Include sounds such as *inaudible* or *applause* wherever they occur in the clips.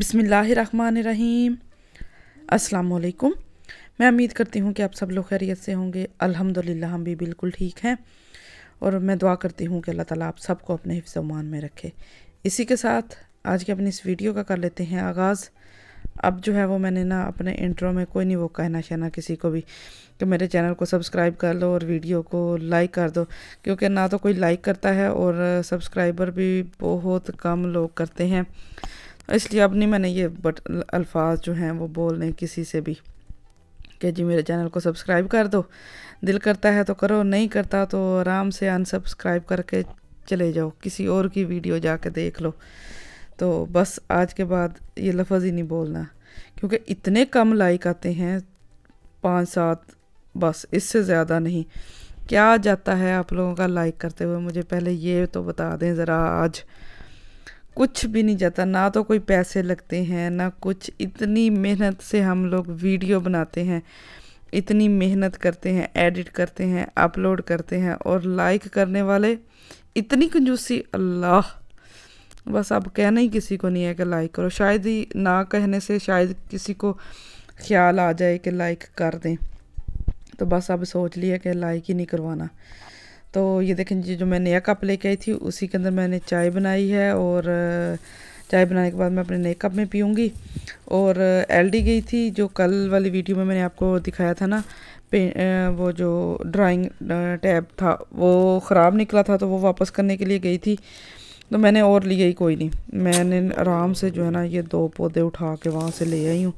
बिसमीम असलकुम मैं उम्मीद करती हूँ कि आप सब लोग खैरियत से होंगे अल्हम्दुलिल्लाह हम भी बिल्कुल ठीक हैं और मैं दुआ करती हूँ कि अल्लाह ताला आप सबको अपने हिफ्जमान में रखे इसी के साथ आज के अपनी इस वीडियो का कर लेते हैं आगाज़ अब जो है वो मैंने ना अपने इंट्रो में कोई नहीं वो कहना शहना किसी को भी कि मेरे चैनल को सब्सक्राइब कर लो और वीडियो को लाइक कर दो क्योंकि ना तो कोई लाइक करता है और सब्सक्राइबर भी बहुत कम लोग करते हैं इसलिए अब नहीं मैंने ये बट अल्फाज जो हैं वो बोलने किसी से भी कि जी मेरे चैनल को सब्सक्राइब कर दो दिल करता है तो करो नहीं करता तो आराम से अनसब्सक्राइब करके चले जाओ किसी और की वीडियो जाके देख लो तो बस आज के बाद ये लफज ही नहीं बोलना क्योंकि इतने कम लाइक आते हैं पाँच सात बस इससे ज़्यादा नहीं क्या जाता है आप लोगों का लाइक करते हुए मुझे पहले ये तो बता दें ज़रा आज कुछ भी नहीं जाता ना तो कोई पैसे लगते हैं ना कुछ इतनी मेहनत से हम लोग वीडियो बनाते हैं इतनी मेहनत करते हैं एडिट करते हैं अपलोड करते हैं और लाइक करने वाले इतनी कंजूसी अल्लाह बस अब कहना ही किसी को नहीं है कि लाइक करो शायद ही ना कहने से शायद किसी को ख्याल आ जाए कि लाइक कर दें तो बस अब सोच लिया कि लाइक ही नहीं करवाना तो ये देखें जी जो मैं नया कप लेके आई थी उसी के अंदर मैंने चाय बनाई है और चाय बनाने के बाद मैं अपने नए कप में पीऊँगी और एलडी गई थी जो कल वाली वीडियो में मैंने आपको दिखाया था ना पे वो जो ड्राइंग टैब था वो ख़राब निकला था तो वो वापस करने के लिए गई थी तो मैंने और लिया ही कोई नहीं मैंने आराम से जो है ना ये दो पौधे उठा के वहाँ से ले आई हूँ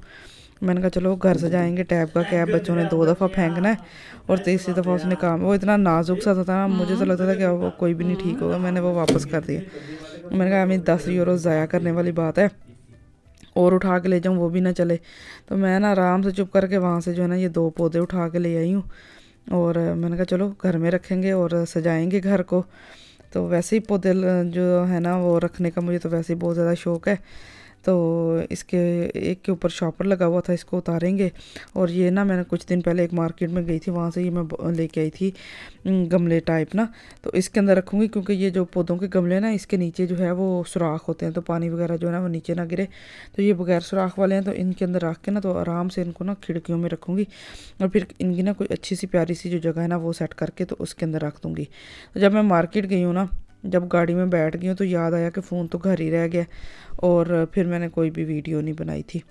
मैंने कहा चलो घर से जाएंगे टैब का कैब बच्चों ने दो दफ़ा फेंकना है और तीसरी दफ़ा उसने काम वो इतना नाजुक सा था, ना मुझे तो लगता था कि वो कोई भी नहीं ठीक होगा मैंने वो वापस कर दिया मैंने कहा अभी दस यूरो ज़ाया करने वाली बात है और उठा के ले जाऊँ वो भी ना चले तो मैं ना आराम से चुप करके वहाँ से जो है ना ये दो पौधे उठा के ले आई हूँ और मैंने कहा चलो घर में रखेंगे और सजाएंगे घर को तो वैसे ही पौधे जो है ना वो रखने का मुझे तो वैसे ही बहुत ज़्यादा शौक है तो इसके एक के ऊपर शॉपर लगा हुआ था इसको उतारेंगे और ये ना मैंने कुछ दिन पहले एक मार्केट में गई थी वहाँ से ये मैं लेके आई थी गमले टाइप ना तो इसके अंदर रखूँगी क्योंकि ये जो पौधों के गमले ना इसके नीचे जो है वो सुराख होते हैं तो पानी वगैरह जो है ना वो नीचे ना गिरे तो ये बगैर सुराख वाले हैं तो इनके अंदर रख के ना तो आराम से इनको ना खिड़कियों में रखूँगी और फिर इनकी ना कोई अच्छी सी प्यारी सी जो जगह है ना वो सेट करके तो उसके अंदर रख दूँगी तो जब मैं मार्केट गई हूँ ना जब गाड़ी में बैठ गई हूँ तो याद आया कि फ़ोन तो घर ही रह गया और फिर मैंने कोई भी वीडियो नहीं बनाई थी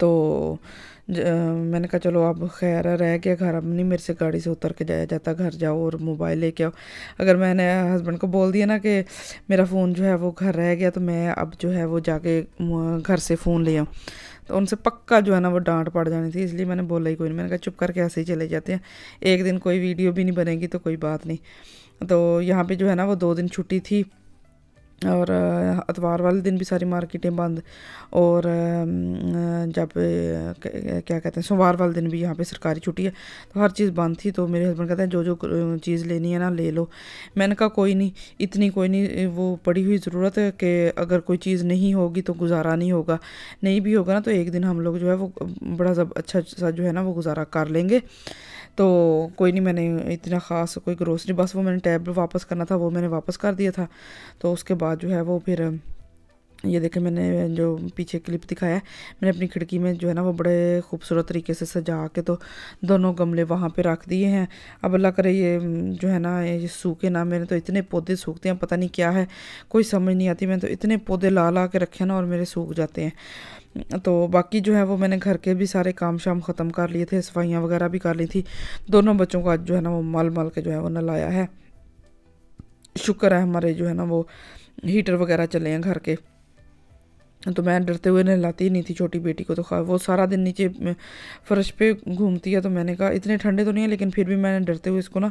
तो ज, मैंने कहा चलो अब खैर रह गया घर अब नहीं मेरे से गाड़ी से उतर के जाया जाता घर जाओ और मोबाइल लेके आओ अगर मैंने हस्बैंड को बोल दिया ना कि मेरा फ़ोन जो है वो घर रह गया तो मैं अब जो है वो जाके घर से फ़ोन ले आऊँ तो उनसे पक्का जो है ना वो डांट पड़ जानी थी इसलिए मैंने बोला ही कोई नहीं मैंने कहा चुप करके ऐसे ही चले जाते हैं एक दिन कोई वीडियो भी नहीं बनेगी तो कोई बात नहीं तो यहाँ पे जो है ना वो दो दिन छुट्टी थी और अतवार वाले दिन भी सारी मार्केटें बंद और जब क्या कहते हैं सोमवार वाले दिन भी यहाँ पे सरकारी छुट्टी है तो हर चीज़ बंद थी तो मेरे हस्बैंड कहते हैं जो जो चीज़ लेनी है ना ले लो मैंने कहा कोई नहीं इतनी कोई नहीं वो पड़ी हुई ज़रूरत है कि अगर कोई चीज़ नहीं होगी तो गुजारा नहीं होगा नहीं भी होगा ना तो एक दिन हम लोग जो है वो बड़ा सब अच्छा सा जो है ना वो गुजारा कर लेंगे तो कोई नहीं मैंने इतना ख़ास कोई ग्रोसरी बस वो मैंने टैब वापस करना था वो मैंने वापस कर दिया था तो उसके बाद जो है वो फिर ये देखें मैंने जो पीछे क्लिप दिखाया है मैंने अपनी खिड़की में जो है ना वो बड़े खूबसूरत तरीके से सजा के तो दोनों गमले वहाँ पे रख दिए हैं अब अल्लाह करे ये जो है ना ये सूखे ना मेरे तो इतने पौधे सूखते हैं पता नहीं क्या है कोई समझ नहीं आती मैंने तो इतने पौधे ला ला के रखे ना और मेरे सूख जाते हैं तो बाकी जो है वो मैंने घर के भी सारे काम शाम ख़त्म कर लिए थे सफाइयाँ वगैरह भी कर ली थी दोनों बच्चों को आज जो है ना वो मल मल के जो है वो नलाया है शुक्र है हमारे जो है ना वो हीटर वगैरह चले हैं घर के तो मैं डरते हुए नहलाती ही नहीं थी छोटी बेटी को तो खा वो सारा दिन नीचे फर्श पे घूमती है तो मैंने कहा इतने ठंडे तो नहीं है लेकिन फिर भी मैंने डरते हुए इसको ना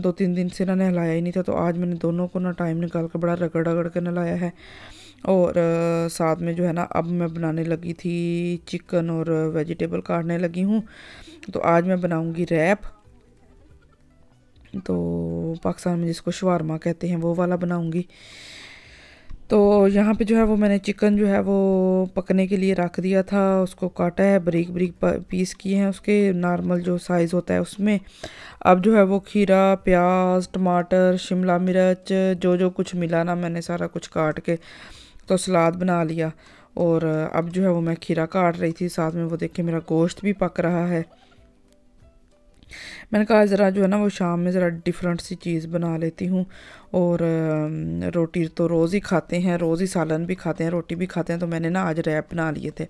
दो तीन दिन से ना नहलाया ही नहीं था तो आज मैंने दोनों को ना टाइम निकाल कर बड़ा रगड़ रगड़ कर नहलाया है और साथ में जो है ना अब मैं बनाने लगी थी चिकन और वेजिटेबल काटने लगी हूँ तो आज मैं बनाऊँगी रैप तो पाकिस्तान में जिसको शवारमा कहते हैं वो वाला बनाऊँगी तो यहाँ पे जो है वो मैंने चिकन जो है वो पकने के लिए रख दिया था उसको काटा है बरीक बरीक पीस किए हैं उसके नॉर्मल जो साइज़ होता है उसमें अब जो है वो खीरा प्याज टमाटर शिमला मिर्च जो जो कुछ मिला ना मैंने सारा कुछ काट के तो सलाद बना लिया और अब जो है वो मैं खीरा काट रही थी साथ में वो देखे मेरा गोश्त भी पक रहा है मैंने कहा ज़रा जो है ना वो शाम में ज़रा डिफरेंट सी चीज़ बना लेती हूँ और रोटी तो रोज़ ही खाते हैं रोज़ ही सालन भी खाते हैं रोटी भी खाते हैं तो मैंने ना आज रैप बना लिए थे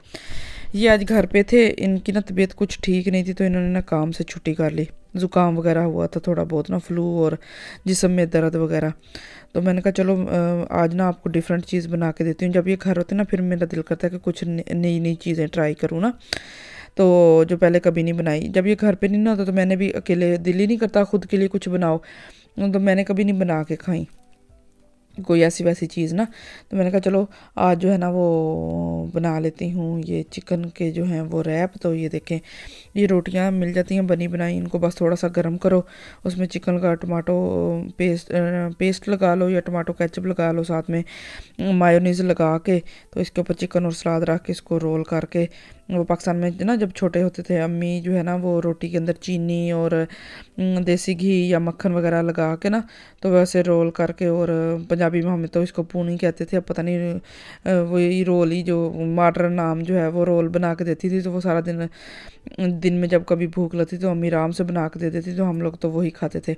ये आज घर पे थे इनकी ना तबीयत कुछ ठीक नहीं थी तो इन्होंने ना काम से छुट्टी कर ली ज़ुकाम वगैरह हुआ था थोड़ा बहुत ना फ्लू और जिसम में दर्द वगैरह तो मैंने कहा चलो आज ना आपको डिफरेंट चीज़ बना के देती हूँ जब ये घर होते ना फिर मेरा दिल करता है कि कुछ नई नई चीज़ें ट्राई करूँ ना तो जो पहले कभी नहीं बनाई जब ये घर पे नहीं ना होता तो मैंने भी अकेले दिल ही नहीं करता खुद के लिए कुछ बनाओ तो मैंने कभी नहीं बना के खाई कोई ऐसी वैसी चीज़ ना तो मैंने कहा चलो आज जो है ना वो बना लेती हूँ ये चिकन के जो हैं वो रैप तो ये देखें ये रोटियाँ मिल जाती हैं बनी बनाई इनको बस थोड़ा सा गर्म करो उसमें चिकन का टमाटो पेस्ट पेस्ट लगा लो या टमाटो केचप लगा लो साथ में मायोनीज लगा के तो इसके ऊपर चिकन और सलाद रख के इसको रोल करके वो पाकिस्तान में ना जब छोटे होते थे अम्मी जो है ना वो रोटी के अंदर चीनी और देसी घी या मक्खन वगैरह लगा के ना तो वैसे रोल करके और पंजाबी में हमें तो इसको पूनी कहते थे अब पता नहीं वो ये रोल ही जो मॉडर्न नाम जो है वो रोल बना के देती थी तो वो सारा दिन दिन में जब कभी भूख लगती तो अम्मी आराम से बना के दे देती तो हम लोग तो वही खाते थे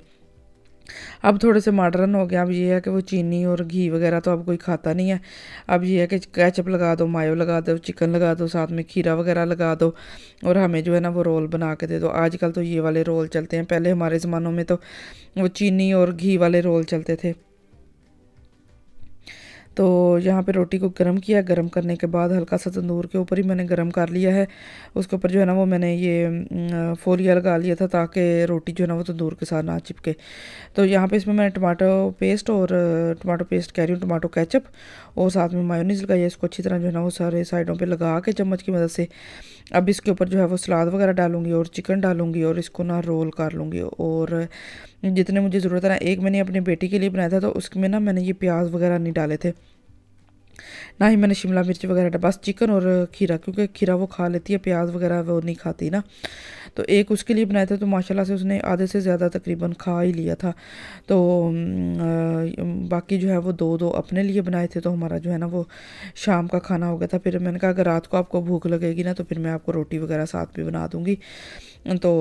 अब थोड़े से मॉडर्न हो गया अब ये है कि वो चीनी और घी वगैरह तो अब कोई खाता नहीं है अब ये है कि कैचअप लगा दो मायो लगा दो चिकन लगा दो साथ में खीरा वगैरह लगा दो और हमें जो है ना वो रोल बना के दे दो आजकल तो ये वाले रोल चलते हैं पहले हमारे ज़मानों में तो वो चीनी और घी वाले रोल चलते थे तो यहाँ पे रोटी को गर्म किया गर्म करने के बाद हल्का सा तंदूर के ऊपर ही मैंने गर्म कर लिया है उसके ऊपर जो है ना वो मैंने ये फोलिया लगा लिया था ताकि रोटी जो है ना वो तंदूर के साथ ना चिपके तो यहाँ पे इसमें मैंने टमाटो पेस्ट और टमाटो पेस्ट कह रही हूँ टमाटो कैचअप और साथ में मायोनीज लगाई है इसको अच्छी तरह जो है ना वो सारे साइडों पर लगा के चम्मच की मदद से अब इसके ऊपर जो है वो सलाद वगैरह डालूंगी और चिकन डालूंगी और इसको ना रोल कर लूँगी और जितने मुझे ज़रूरत है ना एक मैंने अपनी बेटी के लिए बनाया था तो उसमें ना मैंने ये प्याज वगैरह नहीं डाले थे ना ही मैंने शिमला मिर्च वगैरह डाला बस चिकन और खीरा क्योंकि खीरा वो खा लेती है प्याज वगैरह वो नहीं खाती ना तो एक उसके लिए बनाया था तो माशाल्लाह से उसने आधे से ज़्यादा तकरीबन खा ही लिया था तो आ, बाकी जो है वो दो दो अपने लिए बनाए थे तो हमारा जो है ना वो शाम का खाना हो गया था फिर मैंने कहा अगर रात को आपको भूख लगेगी ना तो फिर मैं आपको रोटी वगैरह साथ भी बना दूँगी तो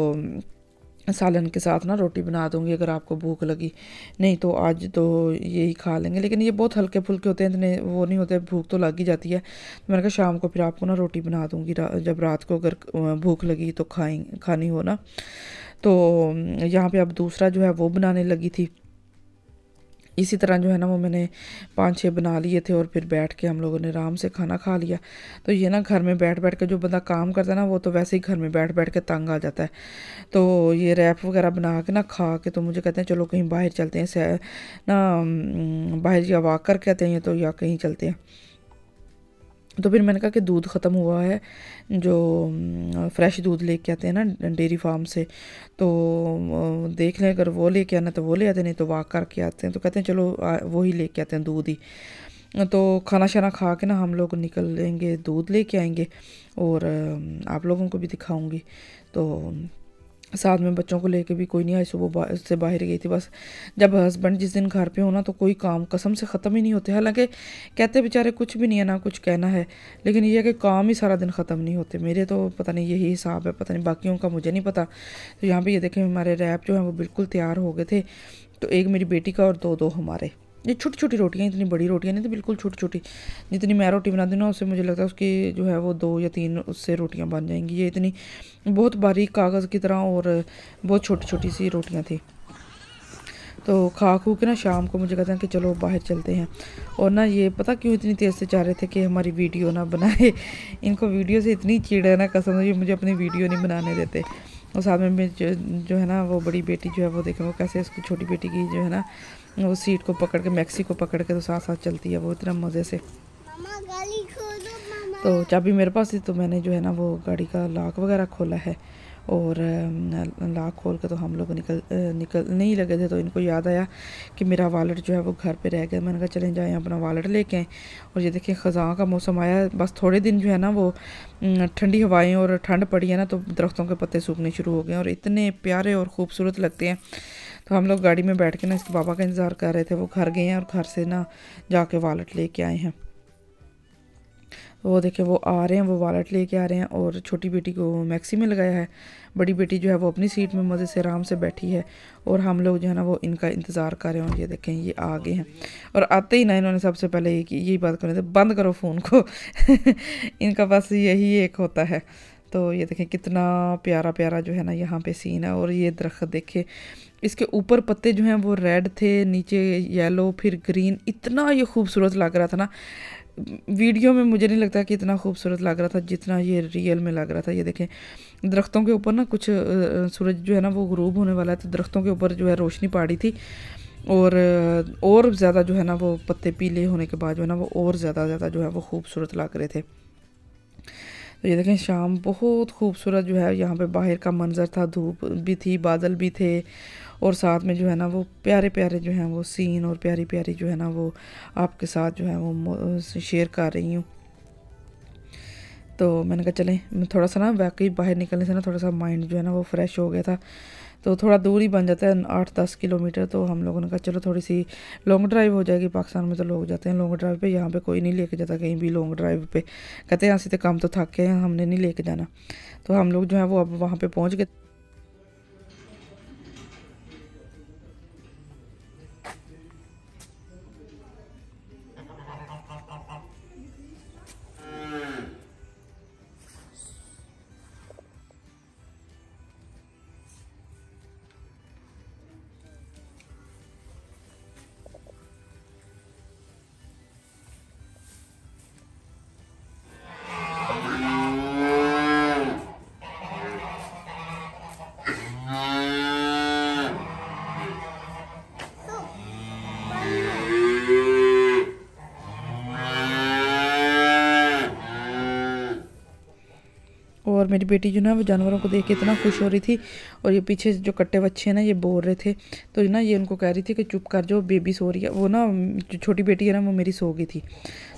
सालन के साथ ना रोटी बना दूंगी अगर आपको भूख लगी नहीं तो आज तो यही खा लेंगे लेकिन ये बहुत हल्के फुल्के होते हैं इतने वो नहीं होते भूख तो लग ही जाती है तो मैंने कहा शाम को फिर आपको ना रोटी बना दूंगी रा, जब रात को अगर भूख लगी तो खाएं खानी हो ना तो यहाँ पे अब दूसरा जो है वो बनाने लगी थी इसी तरह जो है ना वो मैंने पाँच छः बना लिए थे और फिर बैठ के हम लोगों ने आराम से खाना खा लिया तो ये ना घर में बैठ बैठ के जो बंदा काम करता है ना वो तो वैसे ही घर में बैठ बैठ के तंग आ जाता है तो ये रैप वगैरह बना के ना खा के तो मुझे कहते हैं चलो कहीं बाहर चलते हैं ना बाहर या वाक करके आते हैं तो या कहीं चलते हैं तो फिर मैंने कहा कि दूध ख़त्म हुआ है जो फ्रेश दूध लेके आते हैं ना डेयरी फार्म से तो देख लें अगर वो लेके आना तो वो ले आते नहीं तो वाक करके आते हैं तो कहते हैं चलो वो ही लेके आते हैं दूध ही तो खाना शाना खा के ना हम लोग निकल लेंगे दूध लेके आएंगे और आप लोगों को भी दिखाऊंगी तो साथ में बच्चों को लेके भी कोई नहीं आई सुबह से बाहर गई थी बस जब हस्बैंड जिस दिन घर पे ना तो कोई काम कसम से ख़त्म ही नहीं होते हालांकि कहते बेचारे कुछ भी नहीं है ना कुछ कहना है लेकिन ये है कि काम ही सारा दिन ख़त्म नहीं होते मेरे तो पता नहीं यही हिसाब है पता नहीं बाकियों का मुझे नहीं पता तो यहाँ पर ये देखें हमारे रैप जो हैं वो बिल्कुल तैयार हो गए थे तो एक मेरी बेटी का और दो दो हमारे ये छोटी छोटी रोटियाँ इतनी बड़ी रोटियाँ नहीं तो बिल्कुल छोटी छोटी जितनी मैं रोटी बनाती हूँ ना उससे मुझे लगता है उसकी जो है वो दो या तीन उससे रोटियाँ बन जाएंगी ये इतनी बहुत बारीक कागज़ की तरह और बहुत छोटी छोटी सी रोटियाँ थी तो खा खू के ना शाम को मुझे कहते हैं कि चलो बाहर चलते हैं और ना ये पता क्यों इतनी तेज़ से चाह रहे थे कि हमारी वीडियो ना बनाए *laughs* इनको वीडियो से इतनी चीड़ है ना कसम ये मुझे अपनी वीडियो नहीं बनाने देते और साथ में जो, जो है ना वो बड़ी बेटी जो है वो देखें वो कैसे उसकी छोटी बेटी की जो है ना वो सीट को पकड़ के मैक्सी को पकड़ के तो साथ साथ चलती है वो इतना मज़े से तो चाबी मेरे पास थी तो मैंने जो है ना वो गाड़ी का लाक वगैरह खोला है और लाक खोल के तो हम लोग निकल निकल नहीं लगे थे तो इनको याद आया कि मेरा वालेट जो है वो घर पे रह गया मैंने कहा चलें जाएँ अपना वालेट लेके आएँ और ये देखिए ख़जा का मौसम आया बस थोड़े दिन जो है ना वो ठंडी हवाएं और ठंड पड़ी है ना तो दरख्तों के पत्ते सूखने शुरू हो गए और इतने प्यारे और ख़ूबसूरत लगते हैं तो हम लोग गाड़ी में बैठ के ना इसके बाबा का इंतज़ार कर रहे थे वो घर गए हैं और घर से ना जाके वालेट लेके आए हैं वो देखे वो आ रहे हैं वो वालेट लेके आ रहे हैं और छोटी बेटी को मैक्सी में लगाया है बड़ी बेटी जो है वो अपनी सीट में मज़े से आराम से बैठी है और हम लोग जो है ना वो इनका इंतज़ार कर रहे हैं और ये देखें ये आ गए हैं और आते ही ना इन्होंने सबसे पहले ये यही बात करनी थी बंद करो फ़ोन को *laughs* इनका बस यही एक होता है तो ये देखें कितना प्यारा प्यारा जो है ना यहाँ पे सीन है और ये दरख्त देखे इसके ऊपर पत्ते जो हैं वो रेड थे नीचे येलो फिर ग्रीन इतना ये खूबसूरत लग रहा था ना वीडियो में मुझे नहीं लगता कि इतना खूबसूरत लग रहा था जितना ये रियल में लग रहा था ये देखें दरख्तों के ऊपर ना कुछ सूरज जो है ना वो गरूब होने वाला है तो दरख्तों के ऊपर जो है रोशनी पाड़ी थी और और ज़्यादा जो है ना वो पत्ते पीले होने के बाद जो है ना वो और ज़्यादा ज़्यादा जो है वो खूबसूरत लग रहे थे तो ये देखें शाम बहुत खूबसूरत जो है यहाँ पे बाहर का मंज़र था धूप भी थी बादल भी थे और साथ में जो है ना वो प्यारे प्यारे जो हैं वो सीन और प्यारी प्यारी जो है ना वो आपके साथ जो है वो शेयर कर रही हूँ तो मैंने कहा चलें थोड़ा सा ना वाकई बाहर निकलने से ना थोड़ा सा माइंड जो है ना वो फ्रेश हो गया था तो थोड़ा दूर ही बन जाता है आठ दस किलोमीटर तो हम लोगों ने कहा चलो थोड़ी सी लॉन्ग ड्राइव हो जाएगी पाकिस्तान में तो लोग जाते हैं लॉन्ग ड्राइव पे यहाँ पे कोई नहीं लेके जाता कहीं भी लॉन्ग ड्राइव पे कहते हैं यहाँ से तो काम तो थक गए हैं हमने नहीं लेके जाना तो हम लोग जो है वो अब वहाँ पर पहुँच गए और मेरी बेटी जो ना वो जानवरों को देख के इतना खुश हो रही थी और ये पीछे जो कट्टे बच्चे हैं ना ये बोल रहे थे तो ना ये उनको कह रही थी कि चुप कर जो बेबी सो रही है वो ना जो छोटी बेटी है ना वो मेरी सो गई थी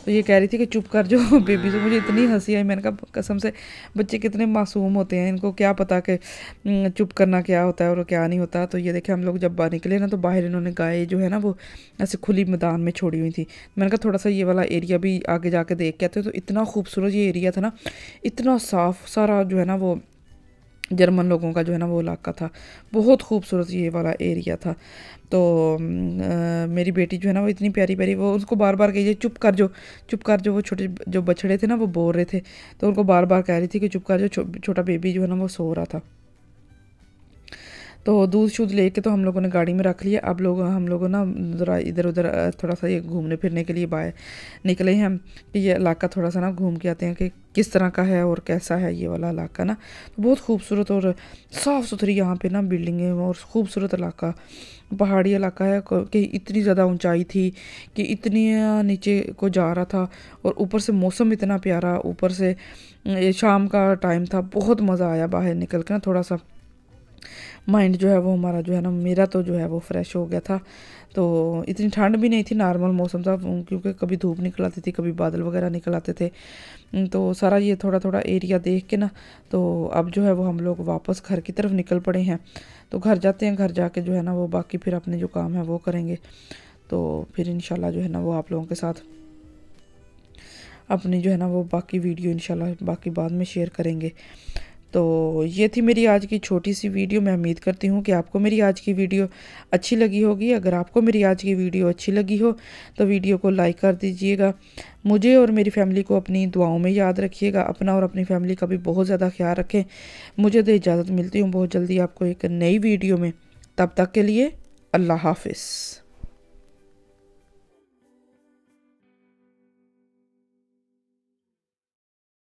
तो ये कह रही थी कि चुप कर जो *laughs* बेबी से मुझे हम्म। इतनी हंसी आई मैंने कहा कसम से बच्चे कितने मासूम होते हैं इनको क्या पता कि हम्म, चुप करना क्या होता है और क्या नहीं होता तो ये देखे हम लोग जब बाहर निकले ना तो बाहर इन्होंने गाय जो है ना वो ऐसे खुली मैदान में छोड़ी हुई थी मैंने कहा थोड़ा सा ये वाला एरिया भी आगे जा देख के आते तो इतना खूबसूरत ये एरिया था ना इतना साफ सारा जो है ना वो जर्मन लोगों का जो है ना वो इलाका था बहुत खूबसूरत ये वाला एरिया था तो आ, मेरी बेटी जो है ना वो इतनी प्यारी प्यारी वो उसको बार बार कही चुप कर जो चुप कर जो वो छोटे जो बछड़े थे ना वो बोल रहे थे तो उनको बार बार कह रही थी कि चुप कर जो छोटा बेबी जो है ना वो सो रहा था तो दूध शूध लेके तो हम लोगों ने गाड़ी में रख लिया अब लोग हम लोगों ना ज़रा इधर उधर थोड़ा सा ये घूमने फिरने के लिए बाहर निकले हैं कि ये इलाका थोड़ा सा ना घूम के आते हैं कि किस तरह का है और कैसा है ये वाला इलाका ना तो बहुत खूबसूरत और साफ़ सुथरी यहाँ पे ना है और खूबसूरत इलाका पहाड़ी इलाका है कि इतनी ज़्यादा ऊंचाई थी कि इतनी नीचे को जा रहा था और ऊपर से मौसम इतना प्यारा ऊपर से शाम का टाइम था बहुत मज़ा आया बाहर निकल के ना थोड़ा सा माइंड जो है वो हमारा जो है ना मेरा तो जो है वो फ्रेश हो गया था तो इतनी ठंड भी नहीं थी नॉर्मल मौसम था क्योंकि कभी धूप निकल आती थी कभी बादल वगैरह निकल आते थे तो सारा ये थोड़ा थोड़ा एरिया देख के ना तो अब जो है वो हम लोग वापस घर की तरफ निकल पड़े हैं तो घर जाते हैं घर जाके जो है ना वो बाकी फिर अपने जो काम है वो करेंगे तो फिर इन जो है ना वो आप लोगों के साथ अपनी जो है ना वो बाकी वीडियो इंशाल्लाह बाकी बाद में शेयर करेंगे तो ये थी मेरी आज की छोटी सी वीडियो मैं उम्मीद करती हूँ कि आपको मेरी आज की वीडियो अच्छी लगी होगी अगर आपको मेरी आज की वीडियो अच्छी लगी हो तो वीडियो को लाइक कर दीजिएगा मुझे और मेरी फैमिली को अपनी दुआओं में याद रखिएगा अपना और अपनी फैमिली का भी बहुत ज़्यादा ख्याल रखें मुझे तो इजाज़त मिलती हूँ बहुत जल्दी आपको एक नई वीडियो में तब तक के लिए अल्लाह हाफिज़